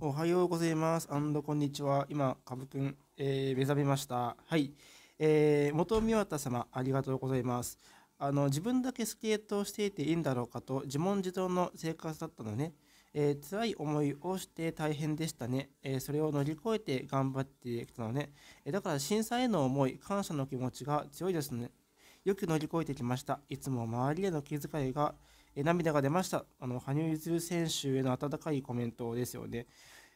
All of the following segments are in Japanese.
おはようございます。アンドこんにちは。今、かぶくん、えー、目覚めました。はい。えー、元宮田様、ありがとうございます。あの、自分だけスケートをしていていいんだろうかと、自問自答の生活だったのね。えー、辛い思いをして大変でしたね、えー、それを乗り越えて頑張ってきたのね。えだから震災への思い、感謝の気持ちが強いですね。よく乗り越えてきました。いつも周りへの気遣いがえ涙が出ましたあの羽生結弦選手への温かいコメントですよね。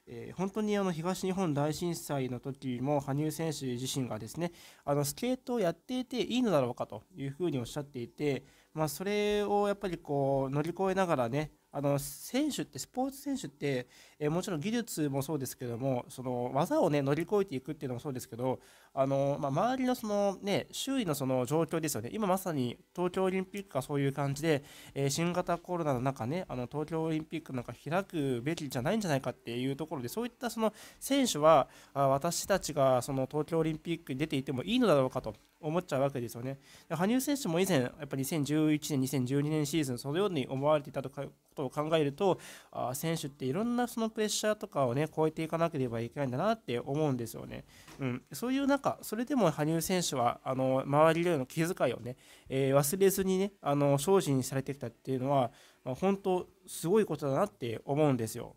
えー、本当にあの東日本大震災の時も羽生選手自身がですねあのスケートをやっていていいのだろうかというふうにおっしゃっていて、まあ、それをやっぱりこう乗り越えながらねあの選手ってスポーツ選手って、えー、もちろん技術もそうですけどもその技を、ね、乗り越えていくっていうのもそうですけどあのまあ、周りのその、ね、周囲のその状況ですよね、今まさに東京オリンピックがそういう感じで、えー、新型コロナの中ね、あの東京オリンピックなんか開くべきじゃないんじゃないかっていうところで、そういったその選手は、あ私たちがその東京オリンピックに出ていてもいいのだろうかと思っちゃうわけですよね。羽生選手も以前、やっぱり2011年、2012年シーズン、そのように思われていたとかことを考えると、あ選手っていろんなそのプレッシャーとかをね、超えていかなければいけないんだなって思うんですよね。うん、そういう中中、それでも羽生選手はあの周りでの気遣いをね、えー、忘れずにね、あの精進されてきたっていうのは、まあ、本当、すごいことだなって思うんですよ。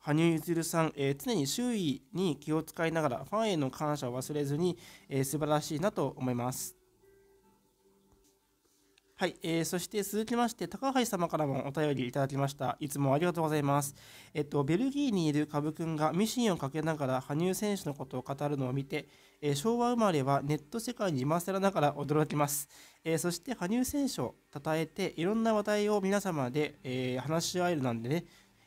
羽生結弦さん、えー、常に周囲に気を使いながら、ファンへの感謝を忘れずに、えー、素晴らしいなと思います。はい、えー、そして続きまして、高橋様からもお便りいただきました。いつもありがとうございます。えっと、ベルギーにいる株くんがミシンをかけながら羽生選手のことを語るのを見て、えー、昭和生まれはネット世界に今更ながら驚きます。えー、そして、羽生選手を称えて、いろんな話題を皆様で、えー、話し合えるなんでね、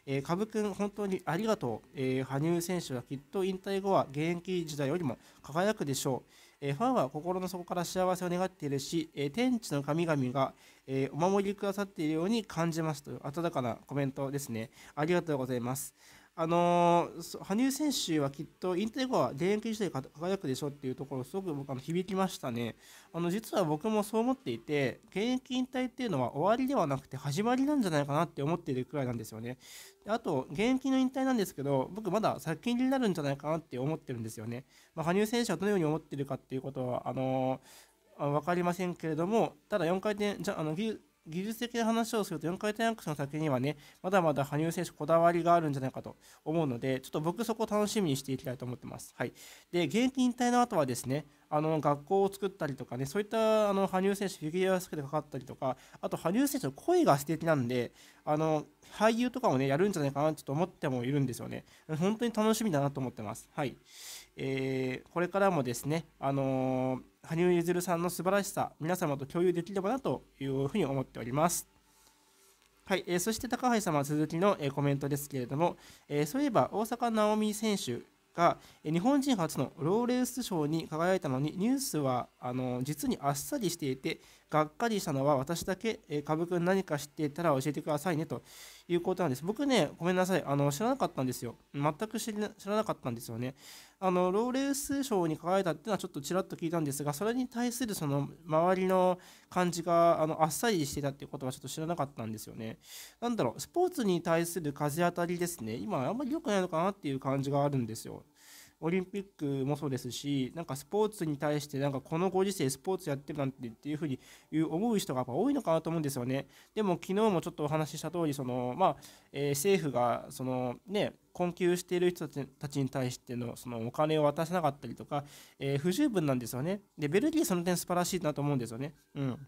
えー、株くん、本当にありがとう、えー、羽生選手はきっと引退後は現役時代よりも輝くでしょう。えファンは心の底から幸せを願っているし、え天地の神々が、えお守りくださっているように感じますという温かなコメントですね。ありがとうございます。あの羽生選手はきっと引退後は現役時代輝くでしょっていうところすごく僕あの響きましたねあの実は僕もそう思っていて現役引退っていうのは終わりではなくて始まりなんじゃないかなって思っているくらいなんですよねあと現役の引退なんですけど僕まだ先になるんじゃないかなって思ってるんですよね、まあ、羽生選手はどのように思ってるかっていうことはあの分かりませんけれどもただ4回転じゃあの技技術的な話をすると4回転アクションの先にはねまだまだ羽生選手こだわりがあるんじゃないかと思うのでちょっと僕そこを楽しみにしていきたいと思ってます。はい、で現役引退の後はですねあの学校を作ったりとかねそういったあの羽生選手フィギュアスケートかかったりとかあと羽生選手の声が素敵なんであの俳優とかもねやるんじゃないかなちょっと思ってもいるんですよね本当に楽しみだなと思ってます。はいえー、これからもですね、あのー、羽生結弦さんの素晴らしさ、皆様と共有できればなというふうに思っております。はい、えー、そして高橋様続きの、えー、コメントですけれども、えー、そういえば大坂なおみ選手が、えー、日本人初のローレース賞に輝いたのにニュースはあの実にあっさりしていてがっかりしたのは私だけ、えー、株君何か知っていたら教えてくださいねということなんです。僕ね、ごめんなさい、あの知らなかったんですよ。全く知らなかったんですよね。あのローレウス賞に輝いたっていうのはちょっとちらっと聞いたんですが、それに対するその周りの感じがあのあっさりしてたっていうことはちょっと知らなかったんですよね。なんだろう、スポーツに対する風当たりですね、今あんまり良くないのかなっていう感じがあるんですよ。オリンピックもそうですし、なんかスポーツに対して、なんかこのご時世スポーツやってるなんてっていうふうに思う人がやっぱ多いのかなと思うんですよね。でも昨日もちょっとお話しした通り、その、まあ、えー、政府が、そのね、困窮している人たちに対してのそのお金を渡せなかったりとか、えー、不十分なんですよね。で、ベルギーその点素晴らしいなと思うんですよね。うん。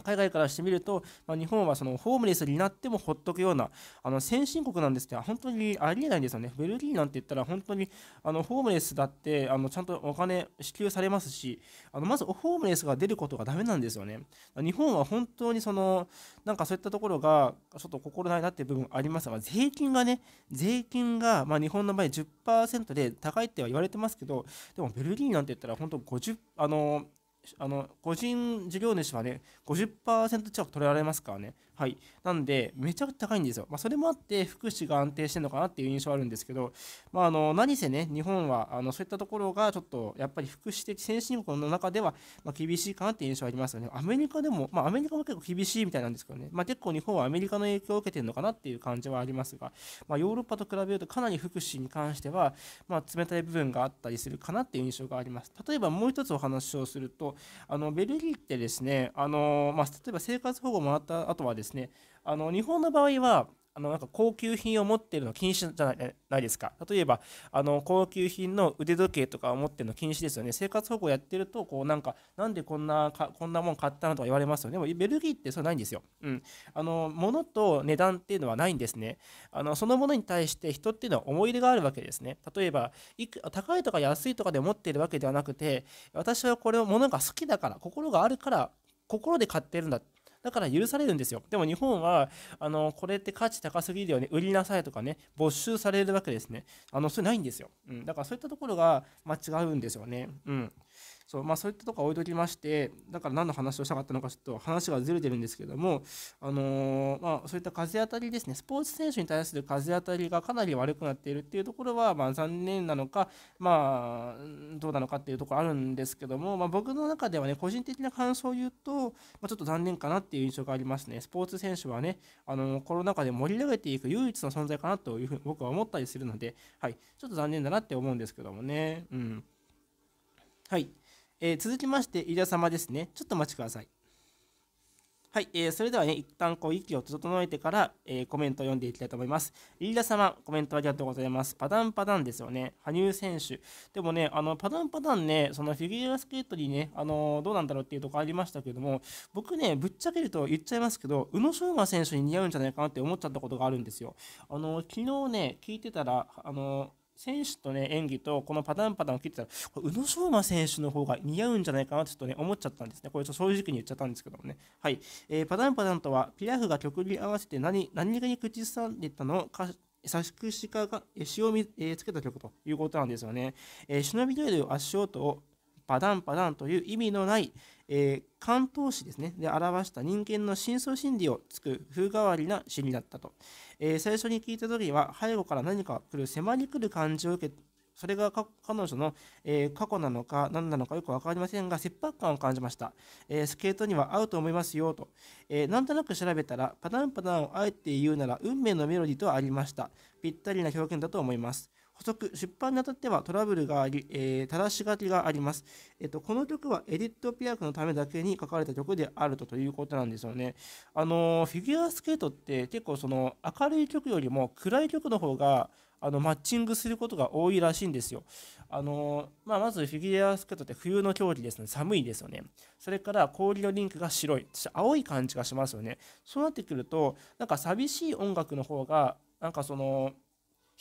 海外からしてみると、まあ、日本はそのホームレスになってもほっとくようなあの先進国なんですって、本当にありえないんですよね。ベルギーなんて言ったら本当にあのホームレスだってあのちゃんとお金支給されますしあのまずホームレスが出ることがダメなんですよね。日本は本当にそのなんかそういったところがちょっと心ないなっていう部分ありますが税金がね税金が、まあ、日本の場合10%で高いっては言われてますけどでもベルギーなんて言ったら本当50あのあの個人事業主はね50%近く取られますからねはい、なんで、めちゃくちゃ高いんですよ。まあ、それもあって、福祉が安定してるのかなっていう印象はあるんですけど、まあ、あの何せね、日本はあのそういったところが、ちょっとやっぱり福祉的先進国の中では、ま厳しいかなっていう印象はありますよね。アメリカでも、まあ、アメリカも結構厳しいみたいなんですけどね、まあ、結構日本はアメリカの影響を受けてるのかなっていう感じはありますが、まヨーロッパと比べると、かなり福祉に関しては、ま冷たい部分があったりするかなっていう印象があります。例えばもう一つお話をすると、あのベルギーってですね、あのま例えば生活保護もらった後はですね、ですねあの日本の場合はあのなんか高級品を持ってるの禁止じゃないですか。例えばあの高級品の腕時計とかを持ってるの禁止ですよね。生活保護やってるとこうなんかなんでこんなかこんなもん買ったのとか言われますよね。でもベルギーってそれないんですよ。うん。あの物と値段っていうのはないんですね。あのそのものに対して人っていうのは思い入れがあるわけですね。例えばいく高いとか安いとかで持ってるわけではなくて私はこれを物が好きだから心があるから心で買ってるんだって。だから許されるんですよ。でも日本は、あの、これって価値高すぎるよね、売りなさいとかね、没収されるわけですね。あの、それないんですよ。うん。だからそういったところが、まあ、違うんですよね。うん。そうまあ、そういったとこは置いときましてだから何の話をしたかったのかちょっと話がずれてるんですけども、あのー、まあ、そういった風当たりですねスポーツ選手に対する風当たりがかなり悪くなっているっていうところは、まあ、残念なのか、まあ、どうなのかっていうところあるんですけども、まあ、僕の中ではね個人的な感想を言うと、まあ、ちょっと残念かなっていう印象がありますねスポーツ選手はね、あのー、コロナ禍で盛り上げていく唯一の存在かなというふうに僕は思ったりするので、はい、ちょっと残念だなって思うんですけどもね。うんはいえー、続きまして、飯田様ですね。ちょっとお待ちください。はい、えー、それではね、一旦こう息を整えてから、えー、コメントを読んでいきたいと思います。飯田様、コメントありがとうございます。パタンパタンですよね。羽生選手。でもね、あのパタンパタンね、そのフィギュアスケートにね、あのー、どうなんだろうっていうとこありましたけども、僕ね、ぶっちゃけると言っちゃいますけど、宇野昌磨選手に似合うんじゃないかなって思っちゃったことがあるんですよ。あのー、昨日ね、聞いてたら、あのー選手とね、演技と、このパターンパターンを切ってたら、これ宇野昌磨選手の方が似合うんじゃないかなってちょっとね、思っちゃったんですね。これちょっと正直に言っちゃったんですけどもね。はい。えー、パターンパターンとは、ピラフが曲に合わせて何、何気に口ずさんでたのか、作詞家が詩を見、えー、つけた曲ということなんですよね。えー、忍びトイレをパダンパダンという意味のない、えー、関東詩ですね、で表した人間の深層心理をつく風変わりな詩になったと。えー、最初に聞いた時は、背後から何か来る、迫り来る感じを受け、それが彼女の、えー、過去なのか何なのかよく分かりませんが、切迫感を感じました。えー、スケートには合うと思いますよと、えー、なんとなく調べたら、パタンパタンをあえて言うなら、運命のメロディーとありました。ぴったりな表現だと思います。補足、出版にあたってはトラブルがあり、えー、正し書きがあります、えっと。この曲はエディットピアクのためだけに書かれた曲であるとということなんですよね。あのー、フィギュアスケートって結構その明るい曲よりも暗い曲の方があのマッチングすることが多いらしいんですよ。あのまあ、まずフィギュアスケートって冬の競技ですので寒いですよね。それから氷のリンクが白い、そして青い感じがしますよね。そうなってくると、なんか寂しい音楽の方が、なんかその、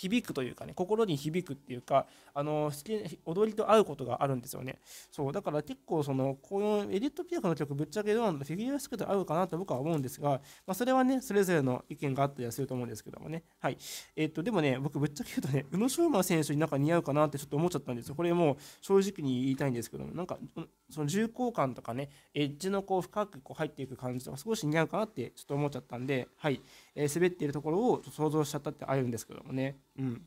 響くというかね、心に響くっていうか、あの好き踊りと合うことがあるんですよね。そう、だから結構、その、このエディット・ピアフの曲、ぶっちゃけどうなんだ、フィギュアスケート合うかなと僕は思うんですが、まあ、それはね、それぞれの意見があったりはすると思うんですけどもね。はい。えっ、と、でもね、僕、ぶっちゃけ言うとね、宇野昌磨選手になんか似合うかなってちょっと思っちゃったんですよ。これもう正直に言いたいんですけども、なんか、その重厚感とかね、エッジのこう深くこう入っていく感じとか少し似合うかなってちょっと思っちゃったんで、はい、えー、滑っているところを想像しちゃったってあるんですけどもね。うん。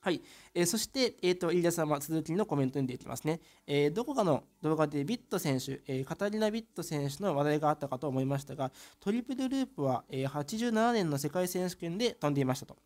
はい。えー、そして、えっ、ー、と、田さん様、続きのコメントにでいきますね。えー、どこかの動画でビット選手、えカタリナ・ビット選手の話題があったかと思いましたが、トリプルループは、え87年の世界選手権で飛んでいましたと。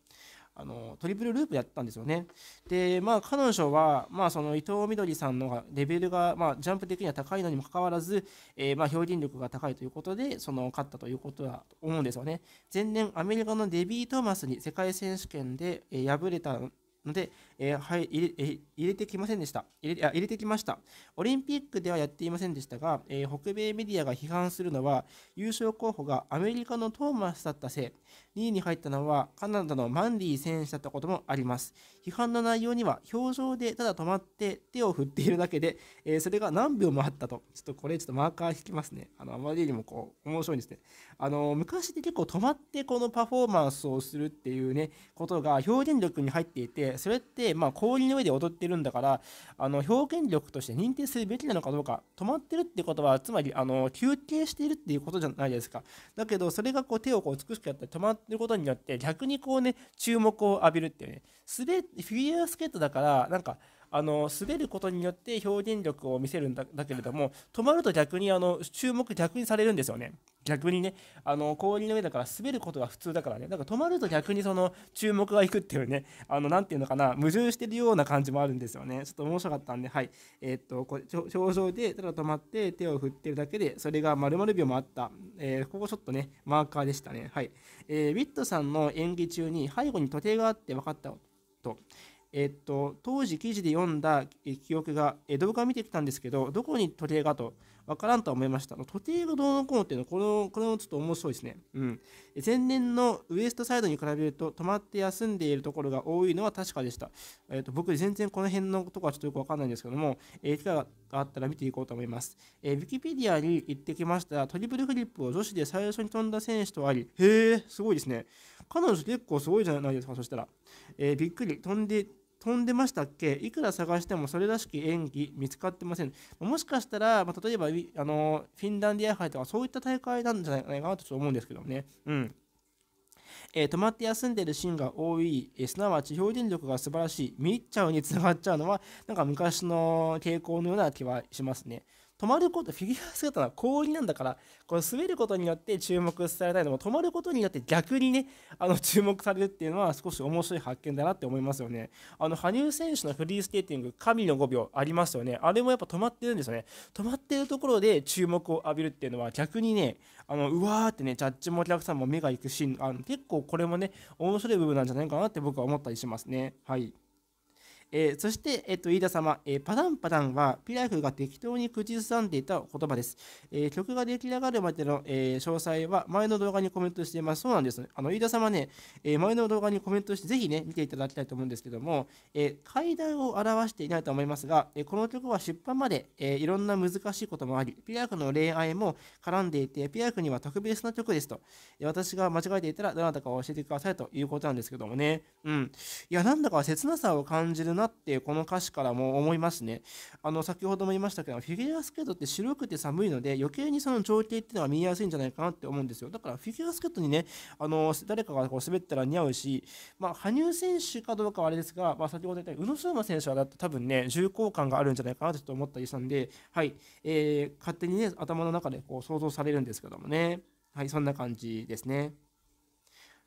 あのトリプルループやったんですよね。で、まあ、彼女は、まあ、その伊藤みどりさんのがレベルが、まあ、ジャンプ的には高いのにもかかわらず、えー、まあ、表現力が高いということで、その勝ったということだと思うんですよね。前年、アメリカのデビー・トーマスに世界選手権で、えー、敗れたので、えー、はい、入れ入れてきませんでした。入れ入れてきました。オリンピックではやっていませんでしたが、えー、北米メディアが批判するのは、優勝候補がアメリカのトーマスだったせい、2位に入ったのはカナダのマンディ選手だったこともあります。批判の内容には、表情でただ止まって手を振っているだけで、えー、それが何秒もあったと。ちょっとこれ、ちょっとマーカー引きますね。あのあまりにもこう、面白いですね。あの昔って結構止まってこのパフォーマンスをするっていうね、ことが表現力に入っていて、それって、まあ、氷の上で踊ってるんだからあの表現力として認定するべきなのかどうか止まってるってことはつまりあの休憩しているっていうことじゃないですかだけどそれがこう手をこう美しくやって止まってることによって逆にこうね注目を浴びるっていうねすフィギュアスケートだからなんかあの滑ることによって表現力を見せるんだけれども止まると逆にあの注目逆にされるんですよね逆にねあの氷の上だから滑ることが普通だからねだから止まると逆にその注目がいくっていうねあのなていうのかな矛盾してるような感じもあるんですよねちょっと面白かったんではいえー、っとこれ表情でただ止まって手を振ってるだけでそれが丸々秒もあった、えー、ここちょっとねマーカーでしたねはい、えー、ウィットさんの演技中に背後に時計があって分かったとえっと、当時記事で読んだ記憶が、動画を見てきたんですけど、どこに取り柄がとわからんとは思いました。時計がどうのこうのっていうのは、この、これもちょっと面白いですね。うん。前年のウエストサイドに比べると、止まって休んでいるところが多いのは確かでした。えっ、ー、と、僕、全然この辺のとこはちょっとよく分かんないんですけども、えー、機会があったら見ていこうと思います。えー、Wikipedia に行ってきました、トリプルフリップを女子で最初に飛んだ選手とあり、へえ、すごいですね。彼女結構すごいじゃないですか、そしたら。えー、びっくり、飛んで、飛んでましたっけいくら探してもそれらしき演技見つかってません。もしかしたら、まあ、例えばあのフィンランディア杯とかそういった大会なんじゃないかなとちょっと思うんですけどもね。うんえー、止まって休んでるシーンが多い、えー、すなわち表現力が素晴らしい、見入っちゃうにつながっちゃうのは、なんか昔の傾向のような気はしますね。止まること、フィギュア姿は氷なんだから、この滑ることによって注目されたいのも、止まることによって逆にね、あの注目されるっていうのは少し面白い発見だなって思いますよね。あの、羽生選手のフリースケーティング、神の5秒ありますよね。あれもやっぱ止まってるんですよね。止まってるところで注目を浴びるっていうのは逆にね、あの、うわーってね、ジャッジもお客さんも目が行くし、あの結構これもね、面白い部分なんじゃないかなって僕は思ったりしますね。はい。えー、そして、えっと、飯田様、えー、パタンパタンはピラフが適当に口ずさんでいた言葉です。えー、曲が出来上がるまでの、え詳細は前の動画にコメントしています。そうなんです、ね。あの飯田様ね、え前の動画にコメントして、ぜひね、見ていただきたいと思うんですけども、え階段を表していないと思いますが、えこの曲は出版まで、えいろんな難しいこともあり、ピラフの恋愛も絡んでいて、ピラフには特別な曲ですと。え私が間違えていたらどなたか教えてくださいということなんですけどもね。うん。いや、なんだか切なさを感じるなってこの歌詞からも思いますね。あの先ほども言いましたけどフィギュアスケートって白くて寒いので余計にその情景っていうのは見えやすいんじゃないかなって思うんですよ。だからフィギュアスケートにねあの誰かがこう滑ったら似合うし、まあ、羽生選手かどうかはあれですが、まあ、先ほど言った宇野昌磨選手はだって多分ね重厚感があるんじゃないかなと思ったりしたんで、はいえー、勝手にね頭の中でこう想像されるんですけどもね。はい、そんな感じですね。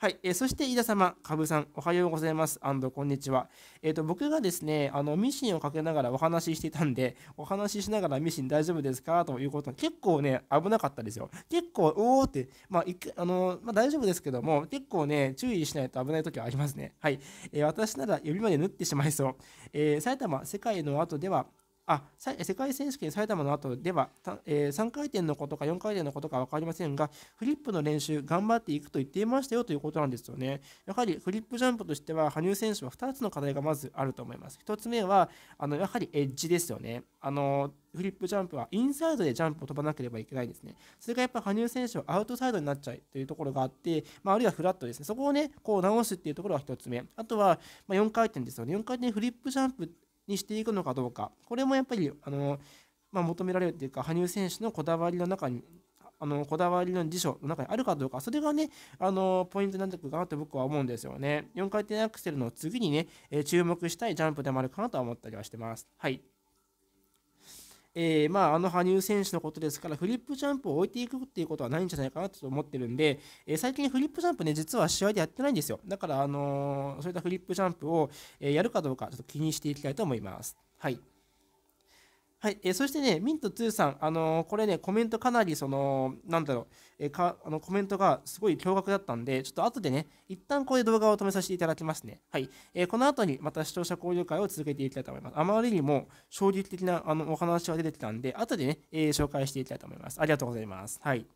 はい、えー、そして飯田様、かぶさん、おはようございます、アンドこんにちは。えっ、ー、と、僕がですね、あの、ミシンをかけながらお話ししていたんで、お話ししながらミシン大丈夫ですかということ結構ね、危なかったですよ。結構、おおって、まあ、いあの、まあ、大丈夫ですけども、結構ね、注意しないと危ない時はありますね。はい、えー、私なら指まで縫ってしまいそう。え埼玉、世界の後では、あ世界選手権埼玉の後では、えー、3回転のことか4回転のことか分かりませんが、フリップの練習、頑張っていくと言っていましたよということなんですよね。やはりフリップジャンプとしては、羽生選手は2つの課題がまずあると思います。1つ目は、あのやはりエッジですよね。あのフリップジャンプはインサイドでジャンプを飛ばなければいけないんですね。それがやっぱ羽生選手はアウトサイドになっちゃうというところがあって、まああ、るいはフラットですね。そこをね、こう直すっていうところが1つ目。あとは、ま4回転ですよね。4回転フリップジャンプにしていくのかどうか、これもやっぱり、あのまあ、求められるというか、羽生選手のこだわりの中に、あのこだわりの辞書の中にあるかどうか、それがね、あのポイントになってくるかなと僕は思うんですよね。4回転アクセルの次にね、え注目したいジャンプでもあるかなとは思ったりはしてます。はい。えー、まあ、あの羽生選手のことですから、フリップジャンプを置いていくっていうことはないんじゃないかなと思ってるんで、えー、最近フリップジャンプね、実は試合でやってないんですよ。だから、あのー、そういったフリップジャンプを、えやるかどうか、ちょっと気にしていきたいと思います。はい。はい、えー、そしてね、ミント2さん、あのー、これね、コメントかなり、その、なんだろう、えー、かあのコメントがすごい驚愕だったんで、ちょっと後でね、一旦これ動画を止めさせていただきますね。はい、えー、この後にまた視聴者交流会を続けていきたいと思います。あまりにも衝撃的なあのお話が出てきたんで、後でね、え紹介していきたいと思います。ありがとうございます。はい。